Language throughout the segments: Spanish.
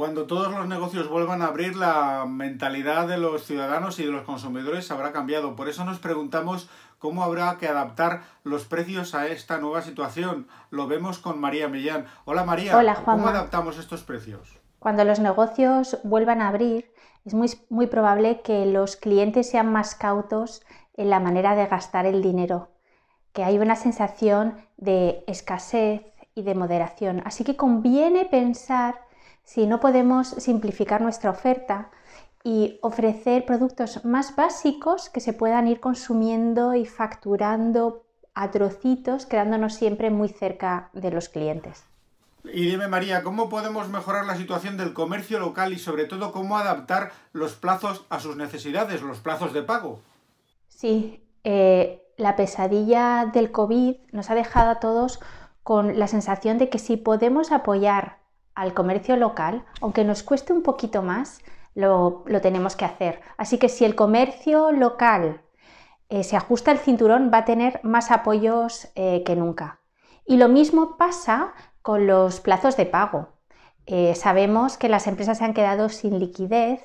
Cuando todos los negocios vuelvan a abrir, la mentalidad de los ciudadanos y de los consumidores habrá cambiado. Por eso nos preguntamos cómo habrá que adaptar los precios a esta nueva situación. Lo vemos con María Millán. Hola María, Hola, ¿cómo adaptamos estos precios? Cuando los negocios vuelvan a abrir, es muy, muy probable que los clientes sean más cautos en la manera de gastar el dinero, que hay una sensación de escasez y de moderación. Así que conviene pensar si no podemos simplificar nuestra oferta y ofrecer productos más básicos que se puedan ir consumiendo y facturando a trocitos, quedándonos siempre muy cerca de los clientes. Y dime María, ¿cómo podemos mejorar la situación del comercio local y sobre todo cómo adaptar los plazos a sus necesidades, los plazos de pago? Sí, eh, la pesadilla del COVID nos ha dejado a todos con la sensación de que si podemos apoyar al comercio local, aunque nos cueste un poquito más, lo, tenemos que hacer. Así que si el comercio local eh, se ajusta el cinturón, va a tener más apoyos eh, que nunca. Y lo mismo pasa con los plazos de pago. Eh, sabemos que las empresas se han quedado sin liquidez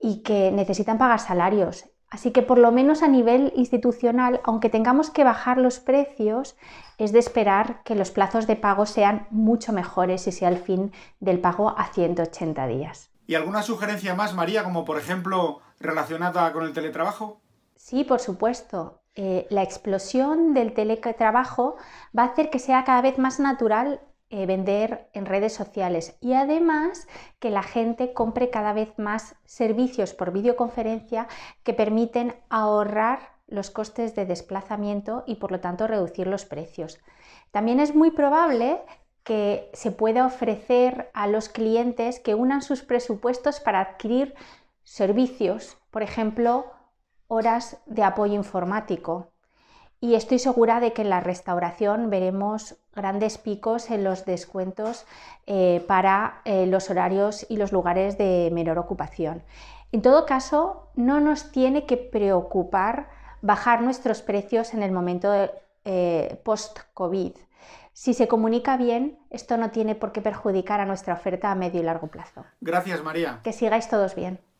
y que necesitan pagar salarios Así que por lo menos a nivel institucional, aunque tengamos que bajar los precios, es de esperar que los plazos de pago sean mucho mejores y sea el fin del pago a 180 días. ¿Y alguna sugerencia más, María, como por ejemplo relacionada con el teletrabajo? Sí, por supuesto. Eh, la explosión del teletrabajo va a hacer que sea cada vez más natural eh, vender en redes sociales y además que la gente compre cada vez más servicios por videoconferencia que permiten ahorrar los costes de desplazamiento y por lo tanto reducir los precios. También es muy probable que se pueda ofrecer a los clientes que unan sus presupuestos para adquirir servicios, por ejemplo, horas de apoyo informático, y estoy segura de que en la restauración veremos grandes picos en los descuentos eh, para eh, los horarios y los lugares de menor ocupación. En todo caso, no nos tiene que preocupar bajar nuestros precios en el momento eh, post-COVID. Si se comunica bien, esto no tiene por qué perjudicar a nuestra oferta a medio y largo plazo. Gracias, María. Que sigáis todos bien.